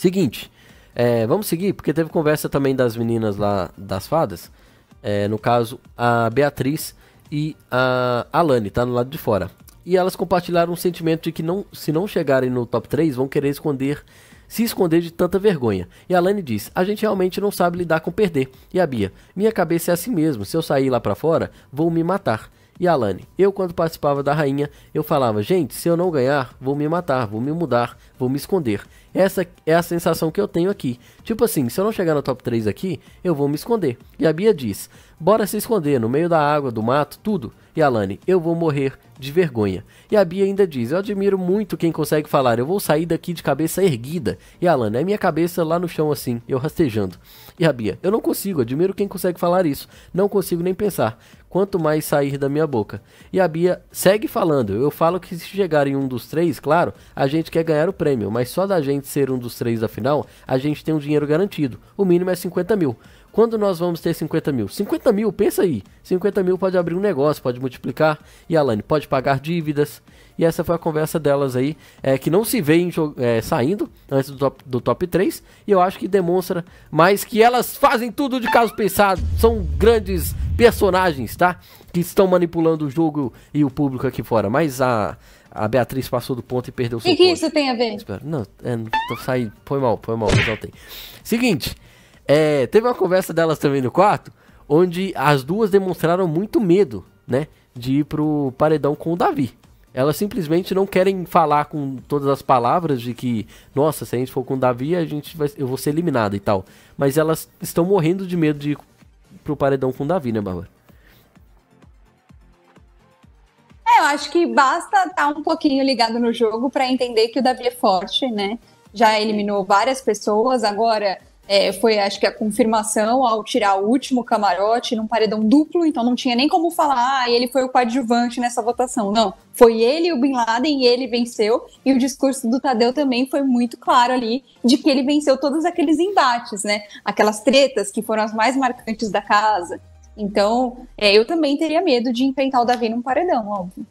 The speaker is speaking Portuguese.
Seguinte, é, vamos seguir, porque teve conversa também das meninas lá das fadas. É, no caso, a Beatriz e a Alane, tá no lado de fora. E elas compartilharam um sentimento de que não, se não chegarem no top 3, vão querer esconder, se esconder de tanta vergonha. E a Alane diz: "A gente realmente não sabe lidar com perder". E a Bia: "Minha cabeça é assim mesmo, se eu sair lá para fora, vou me matar". E a Alane: "Eu quando participava da rainha, eu falava: "Gente, se eu não ganhar, vou me matar, vou me mudar, vou me esconder". Essa é a sensação que eu tenho aqui. Tipo assim, se eu não chegar no top 3 aqui, eu vou me esconder. E a Bia diz: Bora se esconder no meio da água, do mato, tudo. E a Lani: Eu vou morrer de vergonha. E a Bia ainda diz: Eu admiro muito quem consegue falar, eu vou sair daqui de cabeça erguida. E a Lani: É minha cabeça lá no chão assim, eu rastejando. E a Bia: Eu não consigo, admiro quem consegue falar isso. Não consigo nem pensar. Quanto mais sair da minha boca. E a Bia segue falando. Eu falo que se chegar em um dos três, claro, a gente quer ganhar o prêmio, mas só da gente gente ser um dos três da final, a gente tem um dinheiro garantido. O mínimo é 50 mil. Quando nós vamos ter 50 mil? 50 mil, pensa aí. 50 mil pode abrir um negócio, pode multiplicar. E a Lani pode pagar dívidas. E essa foi a conversa delas aí, é, que não se vê em, é, saindo antes do top, do top 3. E eu acho que demonstra mais que elas fazem tudo de caso pensado. São grandes personagens, tá? Que estão manipulando o jogo e o público aqui fora. Mas a, a Beatriz passou do ponto e perdeu o seu O que, que isso tem a ver? Não, é, tô saindo. Foi mal, foi mal, exaltei. Seguinte, é, teve uma conversa delas também no quarto, onde as duas demonstraram muito medo, né? De ir pro paredão com o Davi. Elas simplesmente não querem falar com todas as palavras de que, nossa, se a gente for com o Davi, a gente vai, eu vou ser eliminada e tal. Mas elas estão morrendo de medo de ir pro paredão com o Davi, né, Bárbara? eu acho que basta estar tá um pouquinho ligado no jogo para entender que o Davi é forte, né? Já eliminou várias pessoas, agora é, foi acho que a confirmação ao tirar o último camarote num paredão duplo, então não tinha nem como falar, ah, ele foi o coadjuvante nessa votação. Não, foi ele o Bin Laden e ele venceu, e o discurso do Tadeu também foi muito claro ali de que ele venceu todos aqueles embates, né? Aquelas tretas que foram as mais marcantes da casa, então, é, eu também teria medo de enfrentar o Davi num paredão, óbvio.